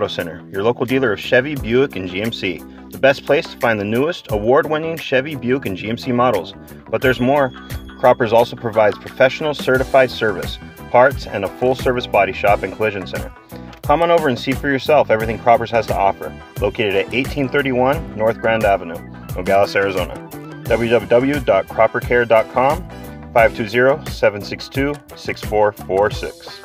Auto Center, your local dealer of Chevy, Buick, and GMC. The best place to find the newest, award winning Chevy, Buick, and GMC models. But there's more. Croppers also provides professional certified service, parts, and a full service body shop and collision center. Come on over and see for yourself everything Croppers has to offer, located at 1831 North Grand Avenue, Nogales, Arizona. www.croppercare.com 520 762 6446.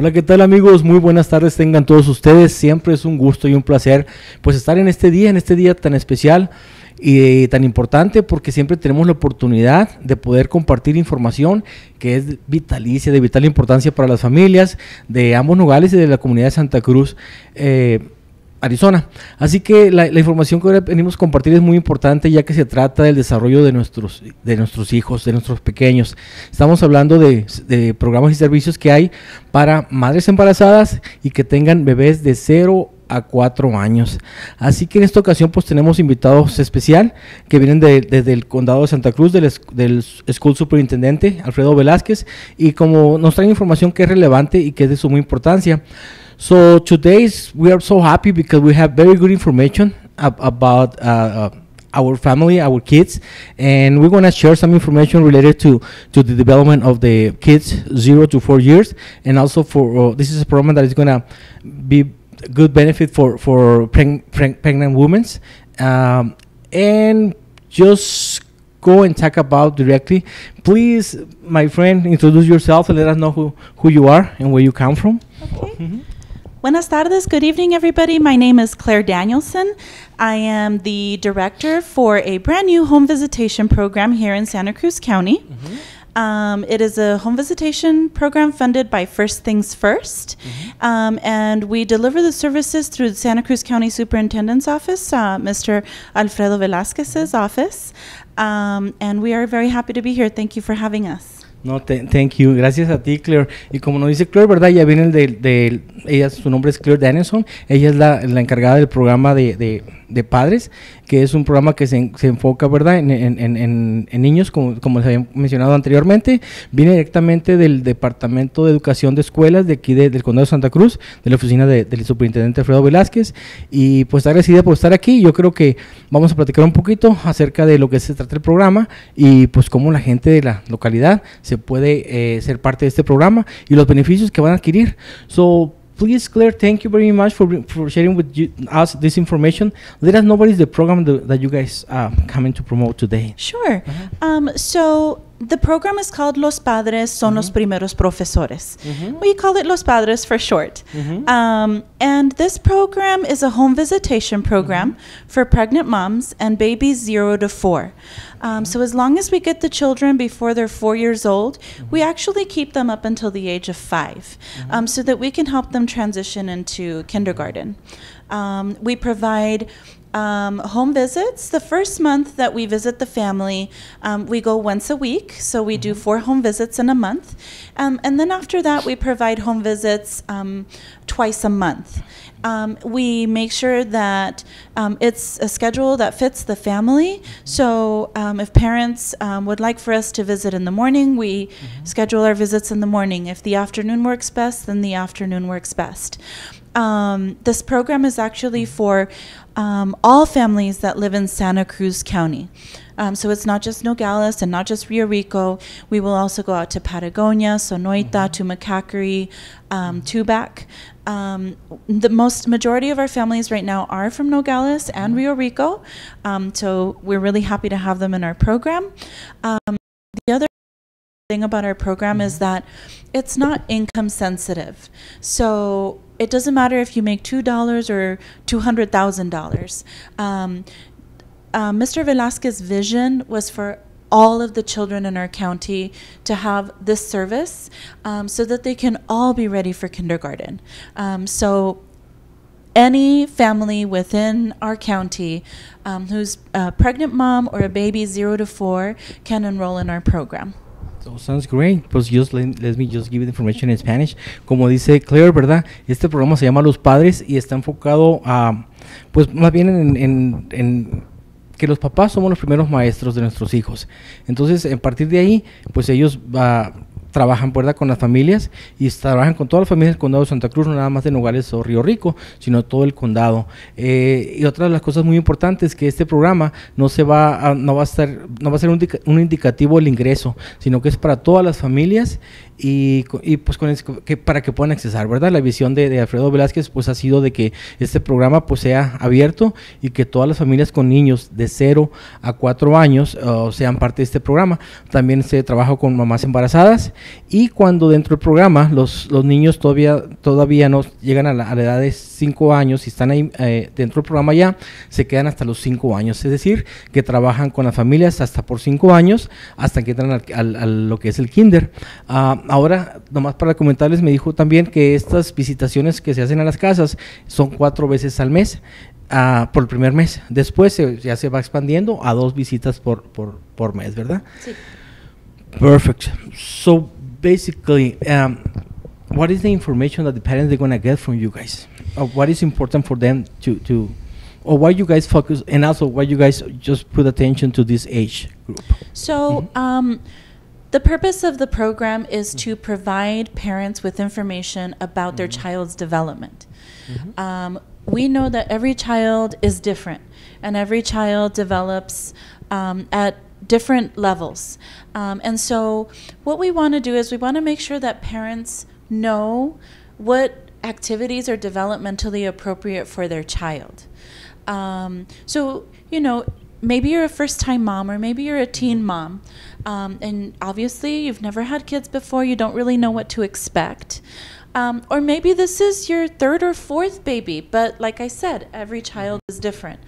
Hola, ¿qué tal amigos? Muy buenas tardes tengan todos ustedes. Siempre es un gusto y un placer pues estar en este día, en este día tan especial y eh, tan importante porque siempre tenemos la oportunidad de poder compartir información que es vitalicia, de vital importancia para las familias de ambos lugares y de la comunidad de Santa Cruz. Eh, Arizona. Así que la, información que ahora venimos a compartir es muy importante ya que se trata del desarrollo de nuestros, de nuestros hijos, de nuestros pequeños. Estamos hablando de, programas y servicios que hay para madres embarazadas y que tengan bebés de 0 a 4 años. Así que en esta ocasión pues tenemos invitados especial que vienen desde el condado de Santa Cruz del, del School Superintendente Alfredo Velázquez y como nos traen información que es relevante y que es de suma importancia. So today's we are so happy because we have very good information ab about uh, uh, our family, our kids, and we're gonna share some information related to to the development of the kids zero to four years, and also for uh, this is a program that is gonna be good benefit for for preg preg pregnant women, um, and just go and talk about directly. Please, my friend, introduce yourself and let us know who, who you are and where you come from. Okay. Mm -hmm. Buenas tardes. Good evening, everybody. My name is Claire Danielson. I am the director for a brand new home visitation program here in Santa Cruz County. Mm -hmm. um, it is a home visitation program funded by First Things 1st mm -hmm. um, and we deliver the services through the Santa Cruz County Superintendent's Office, uh, Mr. Alfredo Velasquez's mm-hmm. office, um, and we are very happy to be here. Thank you for having us. No, thank you. Gracias a ti, Claire. Y como nos dice Claire, ¿verdad? Ya viene de, de ella, su nombre es Claire Danielson. Ella es la, la encargada del programa de, de, de padres que es un programa que se, se enfoca, ¿verdad?, en, en, en, niños, como, les se había mencionado anteriormente. Viene directamente del Departamento de Educación de Escuelas de aquí del Condado de Santa Cruz, de la oficina del superintendente Alfredo Velázquez. Y pues está agradecida por estar aquí. Yo creo que vamos a platicar un poquito acerca de lo que se trata el programa y pues cómo la gente de la localidad se puede eh, ser parte de este programa y los beneficios que van a adquirir. So, please, Claire, thank you very much for, for sharing with you, us this information. Let us know what is the program th that you guys are um, coming to promote today. Sure. Uh -huh. um, so the program is called Los Padres Son mm-hmm. los Primeros Profesores. Mm-hmm. We call it Los Padres for short. Mm-hmm. Um, and this program is a home visitation program mm-hmm. for pregnant moms and babies zero to four. Um, mm-hmm. so, as long as we get the children before they're four years old, we mm-hmm. actually keep them up until the age of 5 um, so that we can help them transition into kindergarten. Um, we provide um, home visits. The first month that we visit the family, um, we go once a week. So we mm-hmm. do four home visits in a month. Um, and then after that, we provide home visits um, twice a month. Um, we make sure that um, it's a schedule that fits the family. So if parents would like for us to visit in the morning, we mm-hmm. schedule our visits in the morning. If the afternoon works best, then the afternoon works best. Um, this program is actually for um, all families that live in Santa Cruz County. Um, so it's not just Nogales and not just Rio Rico. We will also go out to Patagonia, Sonoita, mm -hmm. Tumacacari, um, Tubac. Um, the most majority of our families right now are from Nogales and mm-hmm. Rio Rico, um, so we're really happy to have them in our program. Um, the other thing about our program mm -hmm. is mm-hmm. that it's not income sensitive, so it doesn't matter if you make $2 or $200,000. Um, uh, Mr. Velasquez's vision was for all of the children in our county to have this service um, so that they can all be ready for kindergarten. Um, so any family within our county um, who's a pregnant mom or a baby zero to four can enroll in our program. sounds great. Pues let, me just give the information in Spanish. Como dice Claire, ¿verdad? Este programa se llama Los Padres y está enfocado a, pues más bien en, que los papás somos los primeros maestros de nuestros hijos. Entonces, a partir de ahí, pues ellos... Uh, trabajan ¿verdad? con las familias y trabajan con todas las familias del condado de Santa Cruz, no nada más de Nogales o Río Rico, sino todo el condado. Eh, y otra de las cosas muy importantes es que este programa no se va a, no va a estar, no va a ser un, indicativo el ingreso, sino que es para todas las familias y, pues con que, para que puedan accesar, ¿verdad? La visión de, Alfredo Velázquez pues ha sido de que este programa pues sea abierto y que todas las familias con niños de 0 a 4 años sean parte de este programa. También se trabaja con mamás embarazadas y cuando dentro del programa los, los niños todavía, todavía no llegan a la, edad de 5 años y están ahí eh, dentro del programa ya, se quedan hasta los 5 años. Es decir, que trabajan con las familias hasta por 5 años, hasta que entran a lo que es el kinder. Ah, ahora, nomás para comentarles, me dijo también que estas visitaciones que se hacen a las casas son cuatro veces al mes. Ah, por el primer mes. Después ya se va expandiendo a dos visitas por, por, por mes, ¿verdad? Sí. Perfect. So basically, um, what is the information that the parents are going to get from you guys? what is important for them to, to or why you guys focus, and also why you guys just put attention to this age group? So, mm -hmm. um, the purpose of the program is mm -hmm. to provide parents with information about mm -hmm. their mm-hmm. child's development. Mm-hmm. Um, we know that every child is different, and every child develops um, at different levels. Um, and so, what we want to do is we want to make sure that parents know what activities are developmentally appropriate for their child. Um, so, you know, maybe you're a first time mom or maybe you're a teen mom. Um, and obviously, you've never had kids before, you don't really know what to expect. Um, or maybe this is your third or fourth baby, but like I said, every child is different.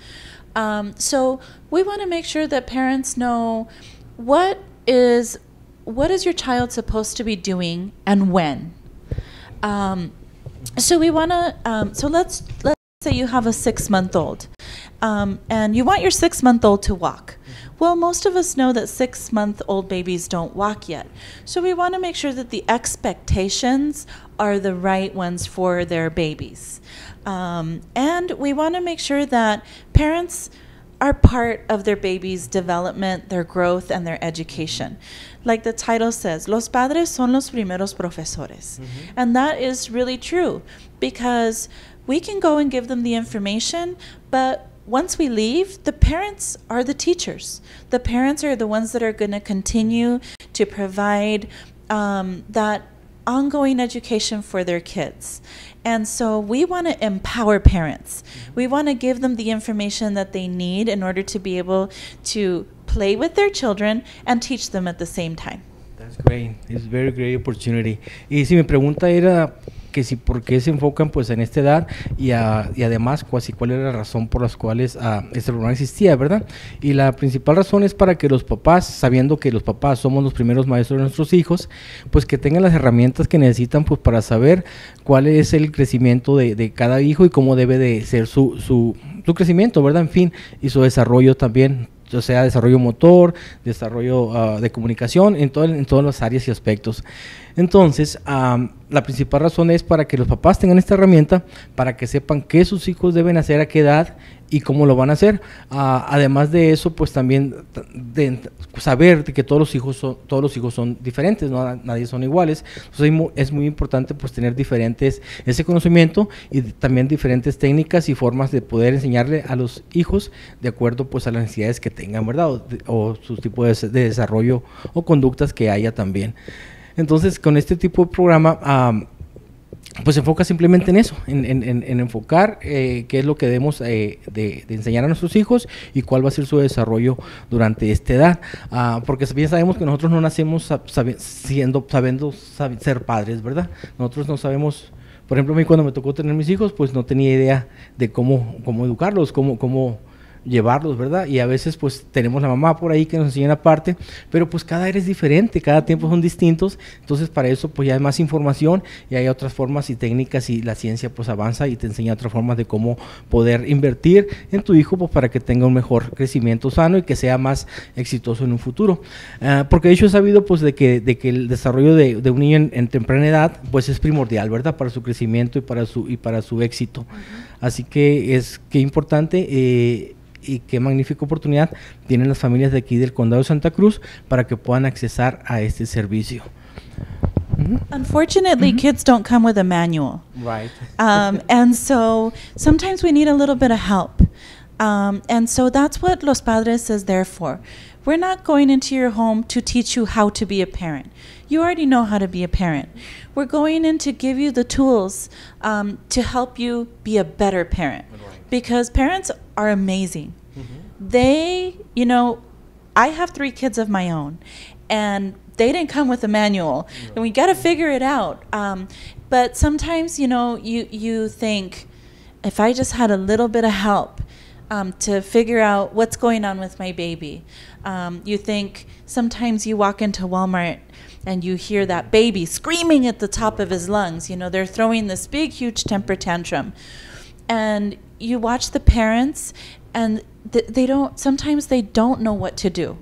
Um, so we want to make sure that parents know what is what is your child supposed to be doing and when. Um, so we want to um, so let's let's say you have a six month old, um, and you want your six month old to walk. Well, most of us know that six month old babies don't walk yet. So we want to make sure that the expectations are the right ones for their babies. Um, and we want to make sure that parents are part of their baby's development, their growth, and their education. Like the title says, Los padres son los primeros profesores. Mm-hmm. And that is really true because we can go and give them the information, but once we leave, the parents are the teachers. The parents are the ones that are going to continue to provide um, that ongoing education for their kids. And so we want to empower parents. Mm-hmm. We want to give them the information that they need in order to be able to play with their children and teach them at the same time. That's great. It's a very great opportunity. Y si mi pregunta era que si por qué se enfocan pues en esta edad y, y además cuál era la razón por las cuales ah, este problema existía, ¿verdad? Y la principal razón es para que los papás, sabiendo que los papás somos los primeros maestros de nuestros hijos, pues que tengan las herramientas que necesitan pues para saber cuál es el crecimiento de, cada hijo y cómo debe de ser su, su, crecimiento, ¿verdad? En fin, y su desarrollo también o sea desarrollo motor, desarrollo ah, de comunicación, en, en todas las áreas y aspectos. Entonces, la principal razón es para que los papás tengan esta herramienta, para que sepan qué sus hijos deben hacer, a qué edad y cómo lo van a hacer. Ah, además de eso, pues también saber que todos los hijos son, todos los hijos son diferentes, ¿no? nadie son iguales. Entonces es muy importante pues tener diferentes, ese conocimiento y también diferentes técnicas y formas de poder enseñarle a los hijos de acuerdo pues a las necesidades que tengan, ¿verdad? O, su sus tipos de desarrollo o conductas que haya también. Entonces, con este tipo de programa, ah, pues se enfoca simplemente en eso, en, enfocar eh, qué es lo que debemos eh, de, enseñar a nuestros hijos y cuál va a ser su desarrollo durante esta edad. Ah, porque bien sabemos que nosotros no nacemos siendo, sabiendo ser padres, ¿verdad? Nosotros no sabemos, por ejemplo, a mí cuando me tocó tener mis hijos, pues no tenía idea de cómo, cómo educarlos, cómo... cómo llevarlos, ¿verdad? Y a veces pues tenemos la mamá por ahí que nos enseña parte pero pues cada era es diferente, cada tiempo son distintos, entonces para eso pues ya hay más información y hay otras formas y técnicas y la ciencia pues avanza y te enseña otras formas de cómo poder invertir en tu hijo pues para que tenga un mejor crecimiento sano y que sea más exitoso en un futuro. Ah, porque de hecho he sabido pues de que, de que el desarrollo de, un niño en, temprana edad pues es primordial, ¿verdad? Para su crecimiento y para su, y para su éxito. Así que es que importante. Eh, y qué magnífica oportunidad tienen las familias de aquí del condado de Santa Cruz para que puedan accesar a este servicio. Unfortunately, mm -hmm. kids don't come with a manual. Right. um, and so sometimes we need a little bit of help. Um, and so that's what Los Padres is there for. We're not going into your home to teach you how to be a parent. You already know how to be a parent. We're going in to give you the tools um, to help you be a better parent because parents are amazing. Mm-hmm. They, you know, I have three kids of my own, and they didn't come with a manual, and we got to figure it out. Um, but sometimes, you know, you you think, if I just had a little bit of help um, to figure out what's going on with my baby, um, you think sometimes you walk into Walmart and you hear that baby screaming at the top of his lungs. You know, they're throwing this big, huge temper tantrum, and you watch the parents and th they don't sometimes they don't know what to do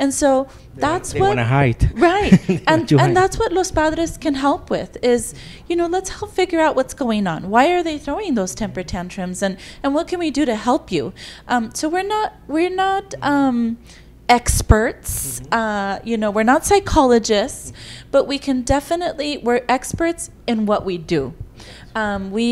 and so they, that's they what want to hide. Right. and and hide. that's what los padres can help with is, you know, let's help figure out what's going on. Why are they throwing those temper tantrums and and what can we do to help you? Um, so we're not we're not um, experts. Mm -hmm. uh, you know, we're not psychologists, but we can definitely we're experts in what we do. Um, we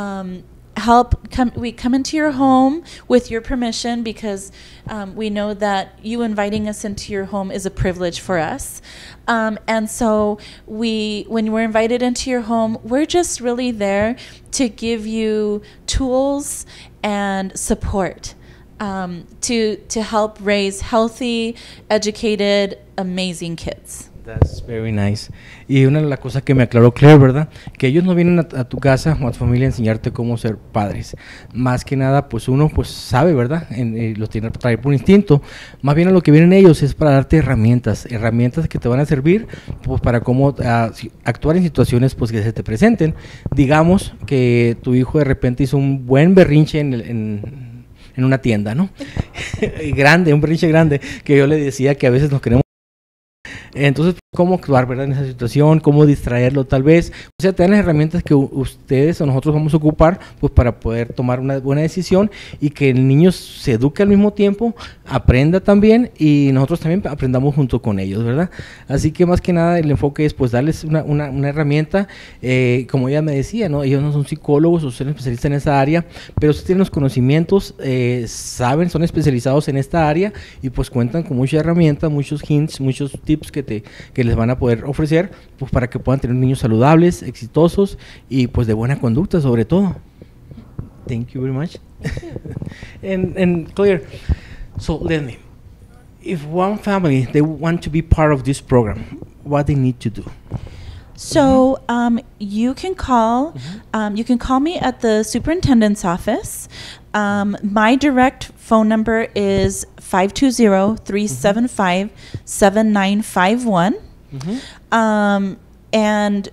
um, help come we come into your home with your permission because um, we know that you inviting us into your home is a privilege for us um, and so we when we're invited into your home we're just really there to give you tools and support um, to to help raise healthy educated amazing kids That's very nice. Y una de las cosas que me aclaró Claire, ¿verdad? Que ellos no vienen a, tu casa o a tu familia a enseñarte cómo ser padres. Más que nada, pues uno pues sabe, ¿verdad? Eh, los tiene traer por instinto. Más bien a lo que vienen ellos es para darte herramientas, herramientas que te van a servir pues para cómo ah, actuar en situaciones pues que se te presenten. Digamos que tu hijo de repente hizo un buen berrinche en, en en una tienda, ¿no? grande, un berrinche grande, que yo le decía que a veces nos queremos entonces, cómo actuar, ¿verdad? En esa situación, cómo distraerlo tal vez. O sea, tener las herramientas que ustedes o nosotros vamos a ocupar pues para poder tomar una buena decisión y que el niño se eduque al mismo tiempo, aprenda también y nosotros también aprendamos junto con ellos, ¿verdad? Así que más que nada el enfoque es pues darles una, herramienta, eh, como ya me decía, ¿no? Ellos no son psicólogos o son especialistas en esa área, pero sí tienen los conocimientos, eh, saben, son especializados en esta área y pues cuentan con muchas herramientas, muchos hints, muchos tips que que les van a poder ofrecer, pues para que puedan tener niños saludables, exitosos y pues de buena conducta sobre todo. Thank you very much. and, and clear so lenny if one family, they want to be part of this program, what they need to do? So um, you can call. Mm-hmm. Um, you can call me at the superintendent's office. Um, my direct phone number is 520 375 7951. Mm-hmm. Um, and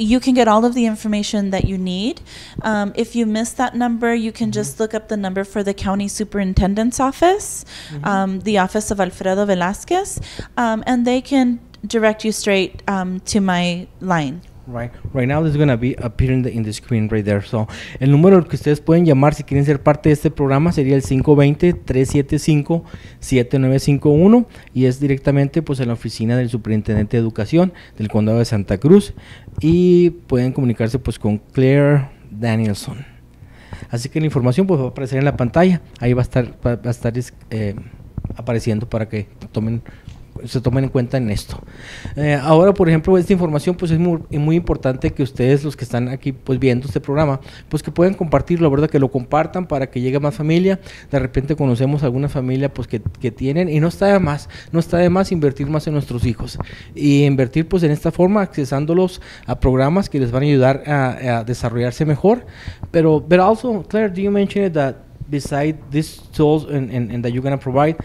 you can get all of the information that you need. Um, if you miss that number, you can mm -hmm. just look up the number for the county superintendent's office, mm -hmm. um, the office of Alfredo Velasquez, um, and they can direct you straight um, to my line. right? Right now is going to be appearing the, in the screen right there. So, el número que ustedes pueden llamar si quieren ser parte de este programa sería el 520-375-7951 y es directamente pues en la oficina del Superintendente de Educación del Condado de Santa Cruz y pueden comunicarse pues con Claire Danielson. Así que la información pues va a aparecer en la pantalla, ahí va a estar, va estar eh, apareciendo para que tomen se tomen en cuenta en esto. Eh, ahora, por ejemplo, esta información pues es muy, muy, importante que ustedes, los que están aquí pues viendo este programa, pues que puedan compartirlo, ¿verdad? Que lo compartan para que llegue más familia. De repente conocemos alguna familia pues que, que, tienen y no está de más, no está de más invertir más en nuestros hijos. Y invertir pues en esta forma, accesándolos a programas que les van a ayudar a, desarrollarse mejor. Pero, pero also, Claire, do you mention that beside these tools and, that you're going to provide,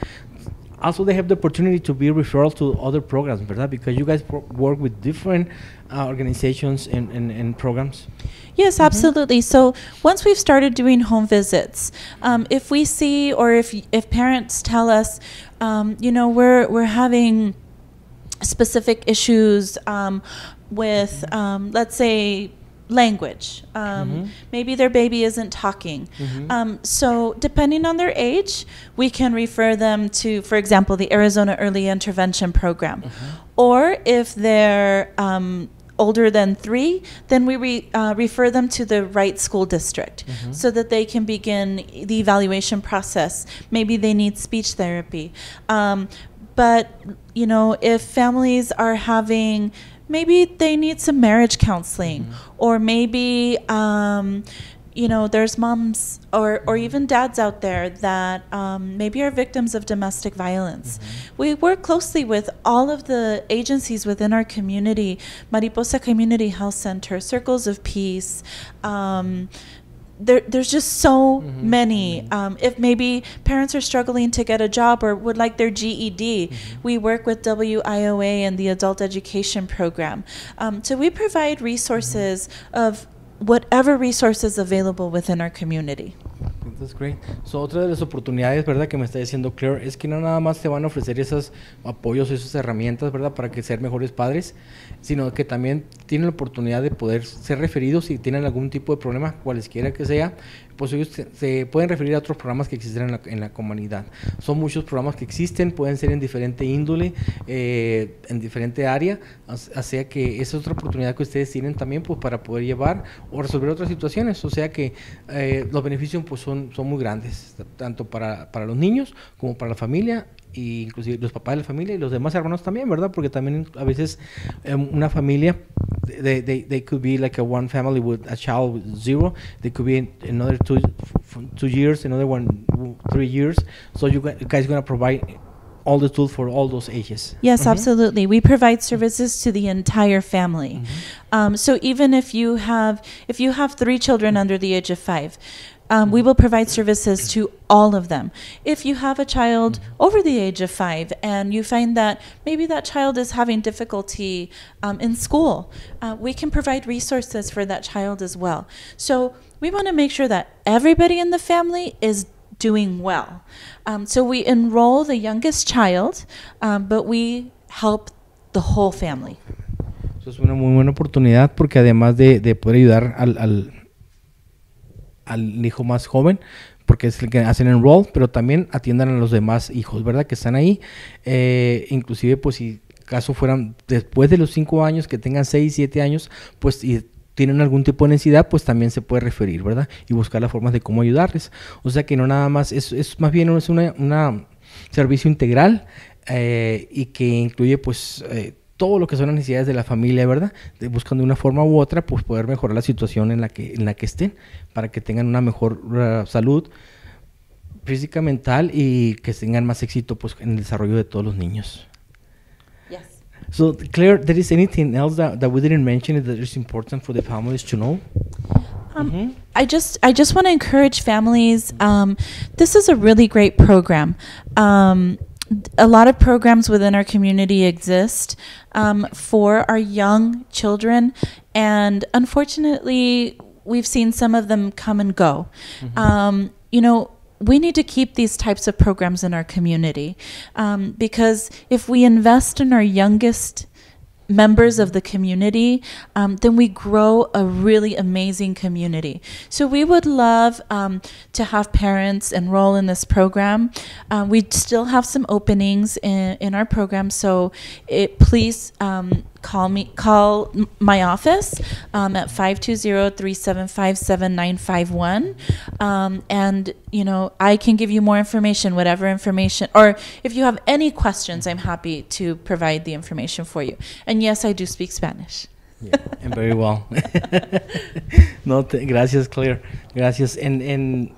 also they have the opportunity to be referred to other programs, ¿verdad? Because you guys work with different uh, organizations and, and, and, programs. Yes, mm-hmm. absolutely. Mm -hmm. So once we've started doing home visits, um, if we see or if if parents tell us, um, you know, we're we're having specific issues um, with, um, let's say language. Um, mm-hmm. Maybe their baby isn't talking. Mm-hmm. Um, so, depending on their age, we can refer them to, for example, the Arizona Early Intervention Program. Mm-hmm. Or if they're um, older than three, then we re, uh, refer them to the right school district mm-hmm. so that they can begin the evaluation process. Maybe they need speech therapy. Um, but, you know, if families are having, maybe they need some marriage counseling mm-hmm or maybe um, you know there's moms or, or even dads out there that um, maybe are victims of domestic violence mm-hmm. we work closely with all of the agencies within our community mariposa community health center circles of peace um, there, there's just so mm-hmm. many. Mm-hmm. Um, if maybe parents are struggling to get a job or would like their GED, mm-hmm. we work with WIOA and the Adult Education Program. Um, so we provide resources mm-hmm. of whatever resources available within our community. that's great. So, otra de las oportunidades, ¿verdad?, que me está diciendo Claire es que no nada más te van a ofrecer esos apoyos, esas herramientas, ¿verdad?, para que ser mejores padres, sino que también tienen la oportunidad de poder ser referidos si tienen algún tipo de problema, cualesquiera que sea, pues se, pueden referir a otros programas que existen en la, comunidad. Son muchos programas que existen, pueden ser en diferente índole, eh, en diferente área, o sea que esa es otra oportunidad que ustedes tienen también pues para poder llevar o resolver otras situaciones, o sea que eh, los beneficios pues son, son muy grandes, tanto para, para los niños como para la familia y inclusive los papás de la familia y los demás hermanos también, ¿verdad? Porque también a veces um, una familia, they, they, they, could be like a one family with a child with zero, they could be another two, two years, another one three years, so you guys gonna provide all the tools for all those ages. Yes, mm -hmm. absolutely. We provide services to the entire family. Mm -hmm. um, so even if you have if you have three children under the age of five, um, we will provide services to all of them. If you have a child over the age of five and you find that maybe that child is having difficulty um, in school, uh, we can provide resources for that child as well. So we want to make sure that everybody in the family is doing well. Um, so we enroll the youngest child, um, but we help the whole family. Eso es una muy buena oportunidad porque además de, de poder ayudar al, al al hijo más joven, porque es el que hacen enroll, pero también atiendan a los demás hijos, ¿verdad? Que están ahí. Eh, inclusive, pues si caso fueran después de los cinco años, que tengan seis, siete años, pues y tienen algún tipo de necesidad, pues también se puede referir, ¿verdad? Y buscar las formas de cómo ayudarles. O sea que no nada más, es, es más bien es un una servicio integral eh, y que incluye pues... Eh, todo lo que son las necesidades de la familia, ¿verdad? De, buscando de una forma u otra, pues poder mejorar la situación en la que, en la que estén, para que tengan una mejor eh, salud física, mental y que tengan más éxito pues, en el desarrollo de todos los niños. So, Claire, there is anything else that, that we didn't mention that is important for the families to know? Um, mm-hmm. I just I just want to encourage families. Um, this is a really great program. Um, a lot of programs within our community exist um, for our young children, and unfortunately, we've seen some of them come and go. Mm -hmm. um, you know, we need to keep these types of programs in our community um, because if we invest in our youngest members of the community, um, then we grow a really amazing community. So we would love um, to have parents enroll in this program. Uh, we still have some openings in, in our program, so it, please um, call me call my office um, at 520-375-7951 um, and you know i can give you more information whatever information or if you have any questions i'm happy to provide the information for you and yes i do speak spanish yeah, and very well no gracias claire gracias and and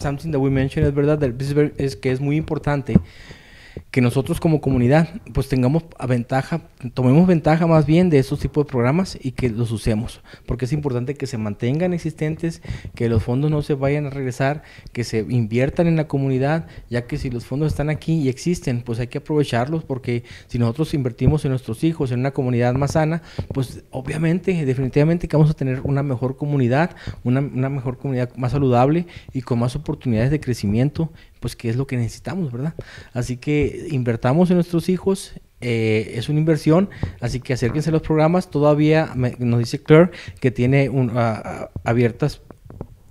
something that we mentioned es verdad that very, es que es muy importante que nosotros como comunidad pues tengamos ventaja, tomemos ventaja más bien de estos tipos de programas y que los usemos, porque es importante que se mantengan existentes, que los fondos no se vayan a regresar, que se inviertan en la comunidad, ya que si los fondos están aquí y existen, pues hay que aprovecharlos porque si nosotros invertimos en nuestros hijos, en una comunidad más sana, pues obviamente, definitivamente que vamos a tener una mejor comunidad, una, una mejor comunidad más saludable y con más oportunidades de crecimiento pues qué es lo que necesitamos, ¿verdad? Así que invertamos en nuestros hijos, eh, es una inversión, así que acérquense a los programas. Todavía nos dice Claire que tiene un, abiertas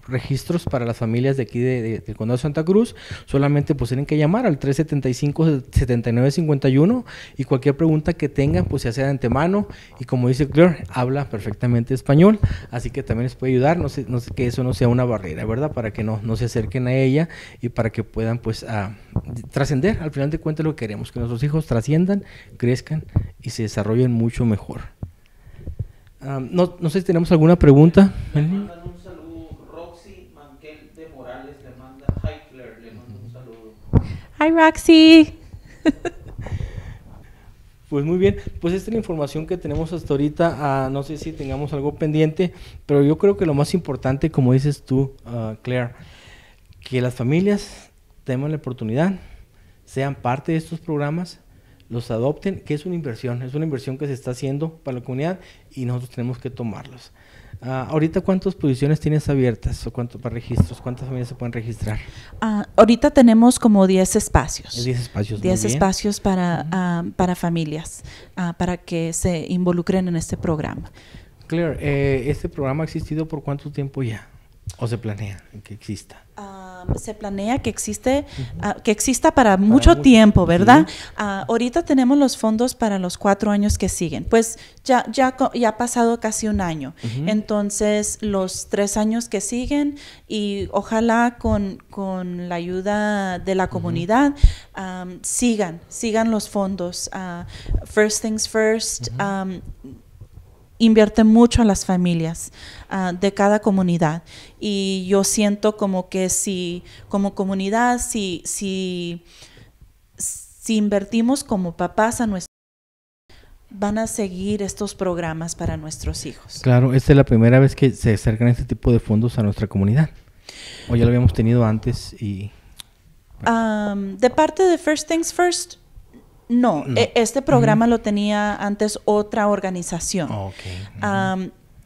registros para las familias de aquí del condado de Santa Cruz. Solamente pues tienen que llamar al 375-7951 y cualquier pregunta que tengan pues se hace de antemano y como dice Claire, habla perfectamente español, así que también les puede ayudar, no sé, no sé que eso no sea una barrera, ¿verdad? Para que no, no se acerquen a ella y para que puedan pues a, ah, trascender, al final de cuentas lo que queremos, que nuestros hijos trasciendan, crezcan y se desarrollen mucho mejor. Ah, no, no, sé si tenemos alguna pregunta. Roxy. Pues muy bien, pues esta es la información que tenemos hasta ahorita. Ah, no sé si tengamos algo pendiente, pero yo creo que lo más importante, como dices tú, uh, Claire, que las familias tengan la oportunidad, sean parte de estos programas, los adopten, que es una inversión, es una inversión que se está haciendo para la comunidad y nosotros tenemos que tomarlos. Ah, ahorita, ¿cuántas posiciones tienes abiertas o cuánto para registros? ¿Cuántas familias se pueden registrar? Ah, ahorita tenemos como 10 espacios. 10 espacios. 10 espacios para, ah, para familias, para que se involucren en este programa. Claire, eh, ¿este programa ha existido por cuánto tiempo ya? ¿O se planea que exista? se planea que, existe, ah, que exista para, mucho, tiempo, ¿verdad? Ah, ahorita tenemos los fondos para los cuatro años que siguen. Pues ya, ya, ya ha pasado casi un año. Entonces, los tres años que siguen y ojalá con, con la ayuda de la comunidad sigan, sigan los fondos. Ah, first things first invierte mucho a las familias ah, de cada comunidad. Y yo siento como que si, como comunidad, si, si, si invertimos como papás a nuestros van a seguir estos programas para nuestros hijos. Claro, esta es la primera vez que se acercan este tipo de fondos a nuestra comunidad. O ya lo habíamos tenido antes y... de parte de First Things First, no, e, este programa lo tenía antes otra organización.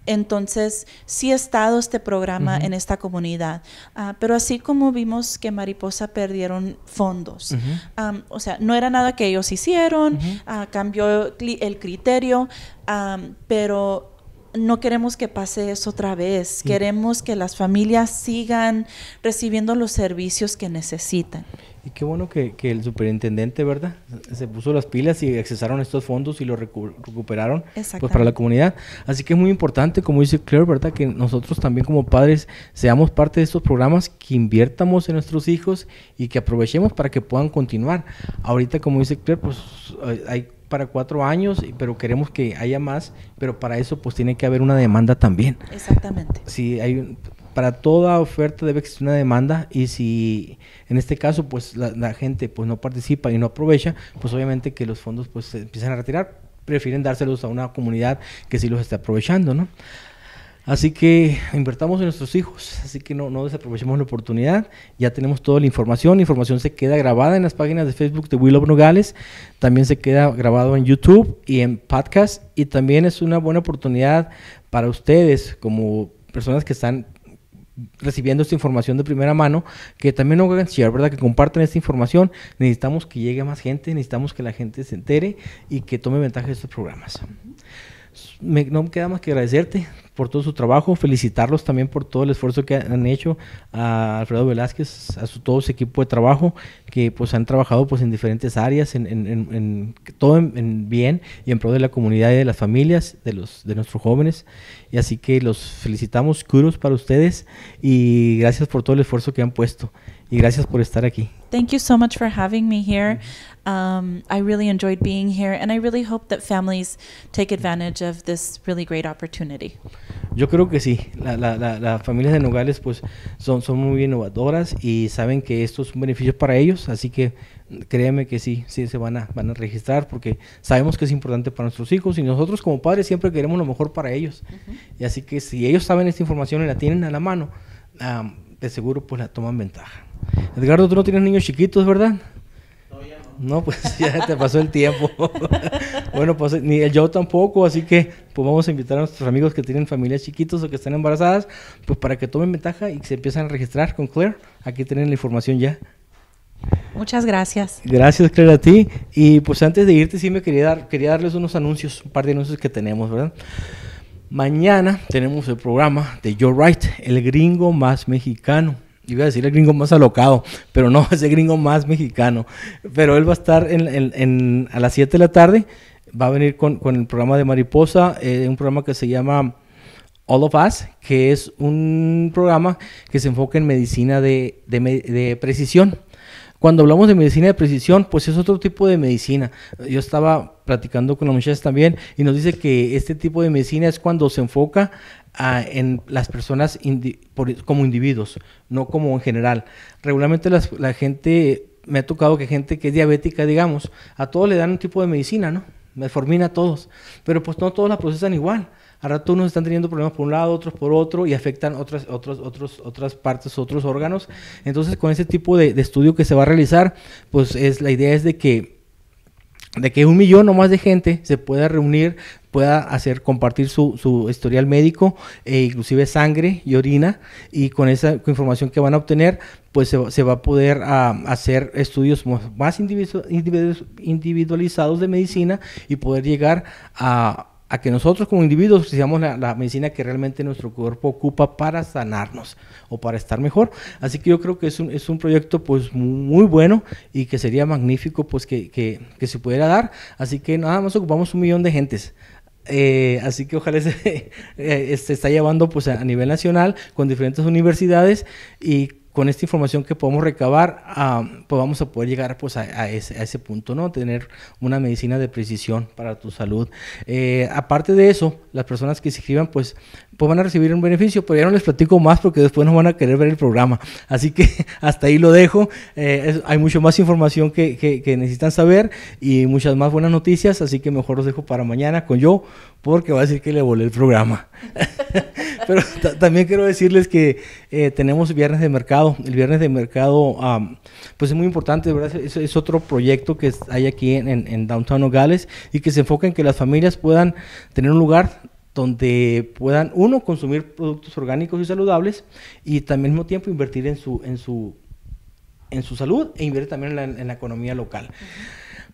entonces, sí ha estado este programa en esta comunidad, ah, pero así como vimos que Mariposa perdieron fondos, o sea, no era nada que ellos hicieron, ah, cambió el criterio, pero no queremos que pase eso otra vez, mm. queremos que las familias sigan recibiendo los servicios que necesitan qué bueno que, el superintendente, ¿verdad? Se puso las pilas y accesaron estos fondos y los recuperaron pues, para la comunidad. Así que es muy importante, como dice Claire, ¿verdad? Que nosotros también como padres seamos parte de estos programas, que inviertamos en nuestros hijos y que aprovechemos para que puedan continuar. Ahorita, como dice Claire, pues eh, hay para cuatro años, pero queremos que haya más, pero para eso pues tiene que haber una demanda también. Exactamente. Sí, hay, para toda oferta debe existir una demanda y si en este caso pues la, gente pues no participa y no aprovecha, pues obviamente que los fondos pues se empiezan a retirar, prefieren dárselos a una comunidad que sí los esté aprovechando, ¿no? Así que invertamos en nuestros hijos, así que no, no desaprovechemos la oportunidad. Ya tenemos toda la información, la información se queda grabada en las páginas de Facebook de Will of Nogales, también se queda grabado en YouTube y en podcast y también es una buena oportunidad para ustedes como personas que están recibiendo esta información de primera mano, que también no hagan share, ¿verdad? Que compartan esta información. Necesitamos que llegue a más gente, necesitamos que la gente se entere y que tome ventaja de estos programas no me queda más que agradecerte por todo su trabajo, felicitarlos también por todo el esfuerzo que han hecho a Alfredo Velázquez, a su, todo su equipo de trabajo, que pues han trabajado pues en diferentes áreas, en, todo en, bien y en pro de la comunidad y de las familias, de, los, de nuestros jóvenes. Y así que los felicitamos, curos para ustedes y gracias por todo el esfuerzo que han puesto y gracias por estar aquí. Thank you so much for having me here. Um, I really being families opportunity. Yo creo que sí. Las familias de Nogales pues, son, son muy innovadoras y saben que esto es un beneficio para ellos, así que créeme que sí, sí se van a, van a registrar porque sabemos que es importante para nuestros hijos y nosotros como padres siempre queremos lo mejor para ellos. Y así que si ellos saben esta información y la tienen a la mano, de seguro pues la toman ventaja. Edgardo, tú no tienes niños chiquitos, ¿verdad? No, pues ya te pasó el tiempo. bueno, pues ni el yo tampoco, así que pues vamos a invitar a nuestros amigos que tienen familias chiquitos o que están embarazadas, pues para que tomen ventaja y que se empiezan a registrar con Claire. Aquí tienen la información ya. Muchas gracias. Gracias, Claire, a ti. Y pues antes de irte, sí me quería, dar, quería darles unos anuncios, un par de anuncios que tenemos, ¿verdad? Mañana tenemos el programa de Joe Wright, el gringo más mexicano iba a decir el gringo más alocado, pero no, ese gringo más mexicano. Pero él va a estar a las 7 de la tarde, va a venir con, el programa de Mariposa, eh, un programa que se llama All of Us, que es un programa que se enfoca en medicina de, precisión. Cuando hablamos de medicina de precisión, pues es otro tipo de medicina. Yo estaba platicando con las muchachas también y nos dice que este tipo de medicina es cuando se enfoca en las personas como individuos, no como en general. Regularmente la gente, me ha tocado que gente que es diabética, digamos, a todos le dan un tipo de medicina, ¿no? formina a todos, pero pues no todos la procesan igual. A todos unos están teniendo problemas por un lado, otros por otro y afectan otras, otras otras otras partes, otros órganos. Entonces con ese tipo de, de estudio que se va a realizar, pues es, la idea es de que de que un millón o más de gente se pueda reunir, pueda hacer, compartir su, su historial médico, e inclusive sangre y orina, y con esa información que van a obtener, pues se, se va a poder ah, hacer estudios más individualizados de medicina y poder llegar a a que nosotros como individuos seamos la, medicina que realmente nuestro cuerpo ocupa para sanarnos o para estar mejor. Así que yo creo que es un, proyecto pues muy, bueno y que sería magnífico pues que, se pudiera dar. Así que nada más ocupamos un millón de gentes. Eh, así que ojalá se, eh, este, está llevando pues a nivel nacional con diferentes universidades y con esta información que podemos recabar, ah, pues vamos a poder llegar pues, a, ese, punto, ¿no? Tener una medicina de precisión para tu salud. Eh, aparte de eso, las personas que se escriban, pues pues van a recibir un beneficio, pero ya no les platico más porque después no van a querer ver el programa. Así que hasta ahí lo dejo. Eh, hay mucho más información que, necesitan saber y muchas más buenas noticias, así que mejor los dejo para mañana con yo, porque va a decir que le volé el programa. pero también quiero decirles que eh, tenemos viernes de mercado. El viernes de mercado, pues es muy importante, ¿verdad? Es, otro proyecto que hay aquí en, Downtown Nogales y que se enfoca en que las familias puedan tener un lugar donde puedan, uno, consumir productos orgánicos y saludables y también al mismo tiempo invertir en su, en su, en su salud e invertir también en la, economía local.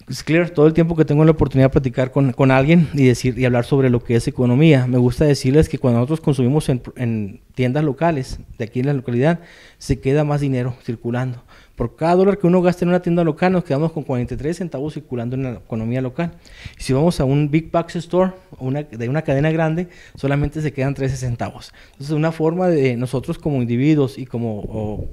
Es pues, todo el tiempo que tengo la oportunidad de platicar con, alguien y, decir, y hablar sobre lo que es economía, me gusta decirles que cuando nosotros consumimos en tiendas locales, de aquí en la localidad, se queda más dinero circulando. Por cada dólar que uno gasta en una tienda local, nos quedamos con 43 centavos circulando en la economía local. si vamos a un Big Box Store una, de una cadena grande, solamente se quedan 13 centavos. Entonces, una forma de nosotros como individuos y como,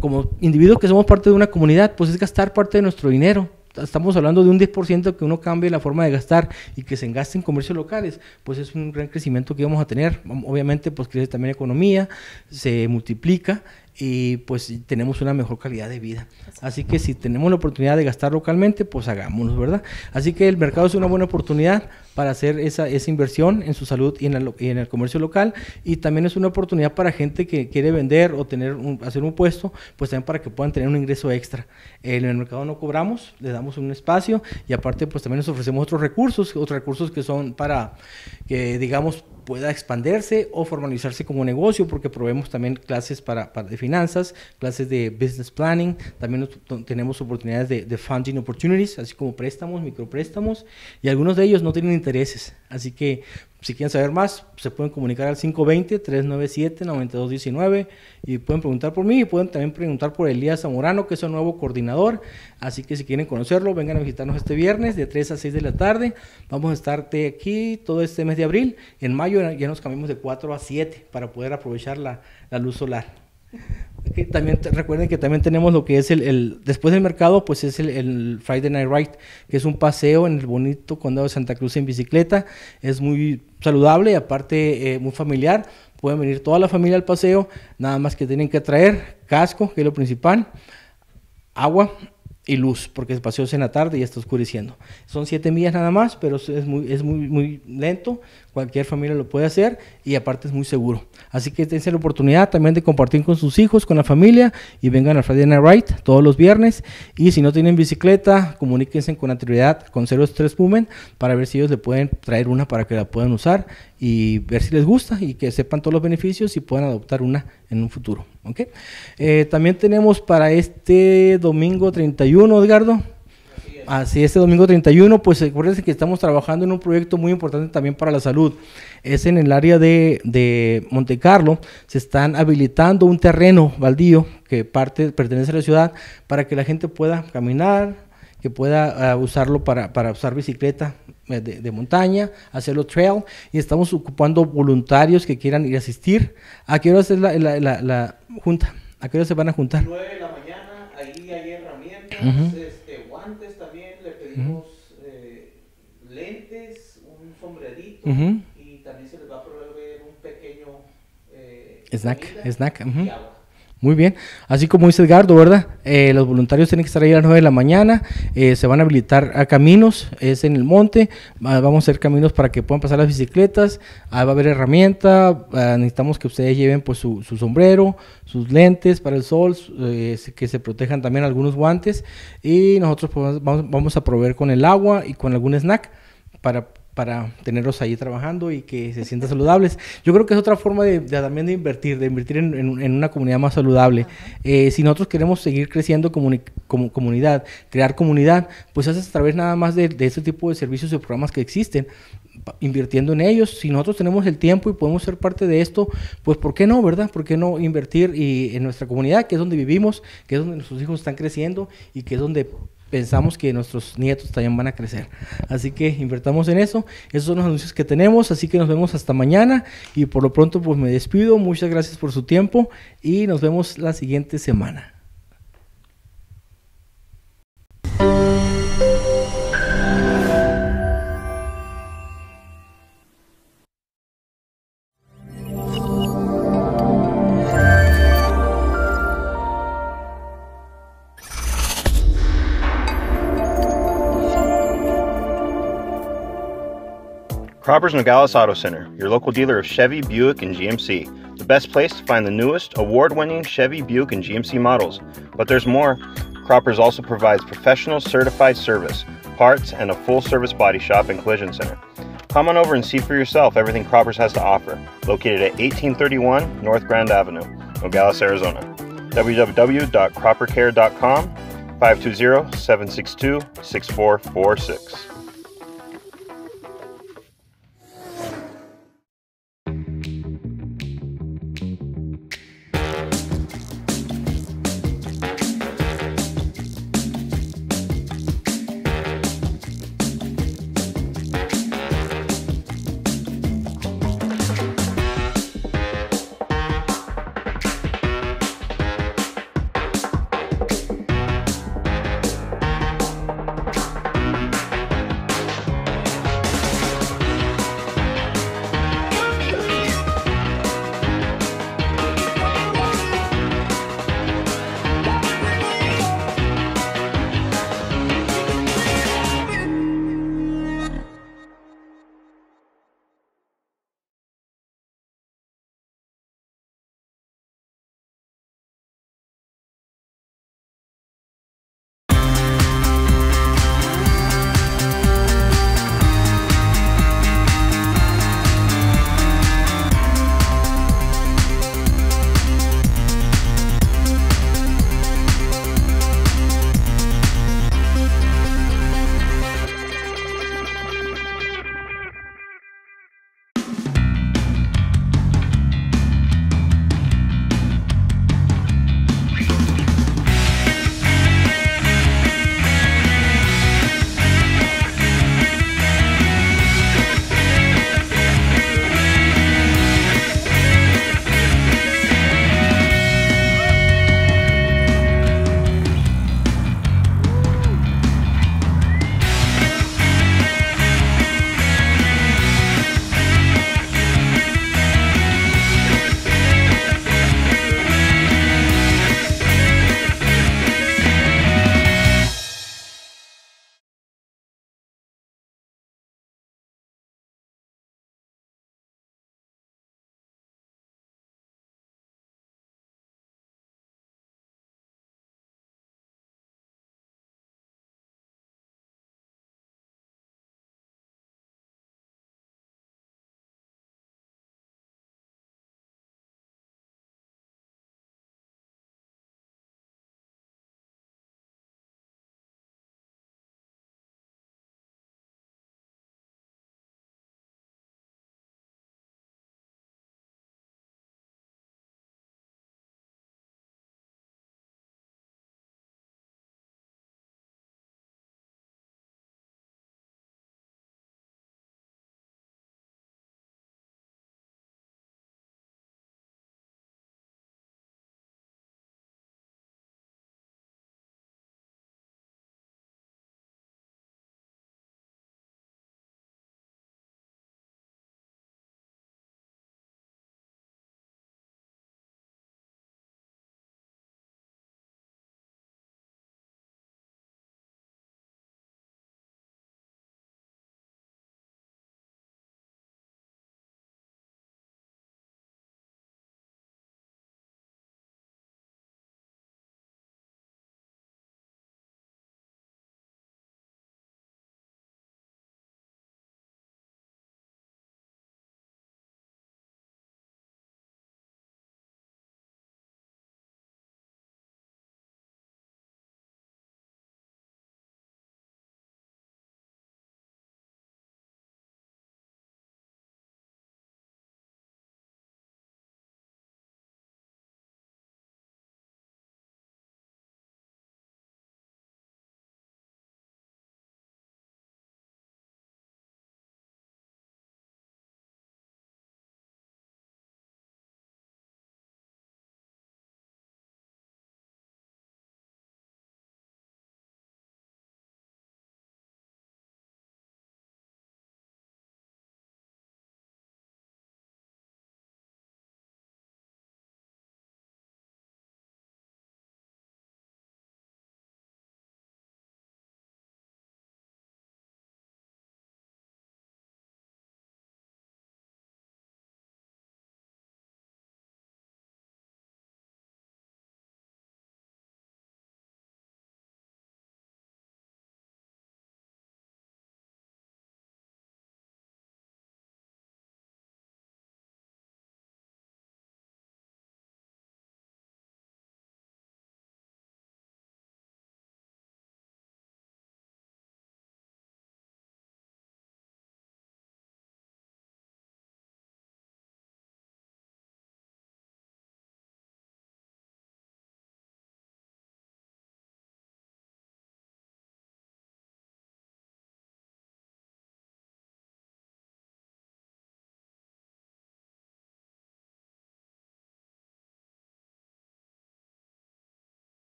como individuos que somos parte de una comunidad, pues es gastar parte de nuestro dinero estamos hablando de un 10% que uno cambie la forma de gastar y que se gaste en comercios locales, pues es un gran crecimiento que vamos a tener. Obviamente, pues crece también la economía, se multiplica y pues tenemos una mejor calidad de vida. Así que si tenemos la oportunidad de gastar localmente, pues hagámonos, ¿verdad? Así que el mercado es una buena oportunidad para hacer esa, esa inversión en su salud y en, y en, el comercio local y también es una oportunidad para gente que quiere vender o tener hacer un puesto, pues también para que puedan tener un ingreso extra. En el mercado no cobramos, le damos un espacio y aparte pues también les ofrecemos otros recursos, otros recursos que son para, que digamos, pueda expandirse o formalizarse como negocio, porque proveemos también clases para, de finanzas, clases de business planning, también tenemos oportunidades de, de, funding opportunities, así como préstamos, micropréstamos, y algunos de ellos no tienen intereses, así que si quieren saber más, se pueden comunicar al 520-397-9219 y pueden preguntar por mí y pueden también preguntar por Elías Zamorano, que es el nuevo coordinador. Así que si quieren conocerlo, vengan a visitarnos este viernes de 3 a 6 de la tarde. Vamos a estar aquí todo este mes de abril. En mayo ya nos cambiamos de 4 a 7 para poder aprovechar la, la luz solar también recuerden que también tenemos lo que es el, después del mercado, pues es el, Friday Night Ride, que es un paseo en el bonito condado de Santa Cruz en bicicleta. Es muy saludable y aparte eh, muy familiar. Pueden venir toda la familia al paseo, nada más que tienen que traer casco, que es lo principal, agua y luz, porque el paseo en la tarde y está oscureciendo. Son siete millas nada más, pero es muy, es muy, muy lento, cualquier familia lo puede hacer y aparte es muy seguro. Así que tengan la oportunidad también de compartir con sus hijos, con la familia y vengan a Friday Night Ride todos los viernes. Y si no tienen bicicleta, comuníquense con anterioridad con 03 pumen para ver si ellos le pueden traer una para que la puedan usar y ver si les gusta y que sepan todos los beneficios y puedan adoptar una en un futuro. Eh, también tenemos para este domingo 31, Edgardo. Así, este domingo 31, pues recuerden que estamos trabajando en un proyecto muy importante también para la salud. Es en el área de, de Monte Carlo. Se están habilitando un terreno baldío que parte pertenece a la ciudad para que la gente pueda caminar, que pueda ah, usarlo para, para usar bicicleta, eh, de, de, montaña, hacer los trail, y estamos ocupando voluntarios que quieran ir a asistir. ¿A qué hora es la, la, la, junta? ¿A qué hora se van a juntar? 9 de la mañana, ahí hay herramientas, este, guantes también, le pedimos eh, lentes, un sombrerito, y también se les va a proveer un pequeño... Eh, snack, snack. Y agua. Muy bien. Así como dice Edgardo, ¿verdad? Eh, los voluntarios tienen que estar ahí a las 9 de la mañana. Eh, se van a habilitar a caminos, es en el monte. Vamos a hacer caminos para que puedan pasar las bicicletas. Ahí va a haber herramienta. Ah, necesitamos que ustedes lleven pues, su, sombrero, sus lentes para el sol, eh, que se protejan también algunos guantes. Y nosotros pues, vamos, vamos a proveer con el agua y con algún snack para para tenerlos ahí trabajando y que se sientan saludables. Yo creo que es otra forma de, también de invertir, de invertir en, una comunidad más saludable. Eh, si nosotros queremos seguir creciendo como comunidad, crear comunidad, pues haces a través nada más de, este tipo de servicios y programas que existen invirtiendo en ellos. Si nosotros tenemos el tiempo y podemos ser parte de esto, pues ¿por qué no, verdad? ¿Por qué no invertir en nuestra comunidad, que es donde vivimos, que es donde nuestros hijos están creciendo y que es donde pensamos que nuestros nietos también van a crecer. Así que invertamos en eso. Esos son los anuncios que tenemos, así que nos vemos hasta mañana y por lo pronto pues me despido. Muchas gracias por su tiempo y nos vemos la siguiente semana. Croppers Nogales Auto Center, your local dealer of Chevy, Buick, and GMC. The best place to find the newest, award winning Chevy, Buick, and GMC models. But there's more. Croppers also provides professional certified service, parts, and a full service body shop and collision center. Come on over and see for yourself everything Croppers has to offer, located at 1831 North Grand Avenue, Nogales, Arizona. www.croppercare.com 520 762 6446.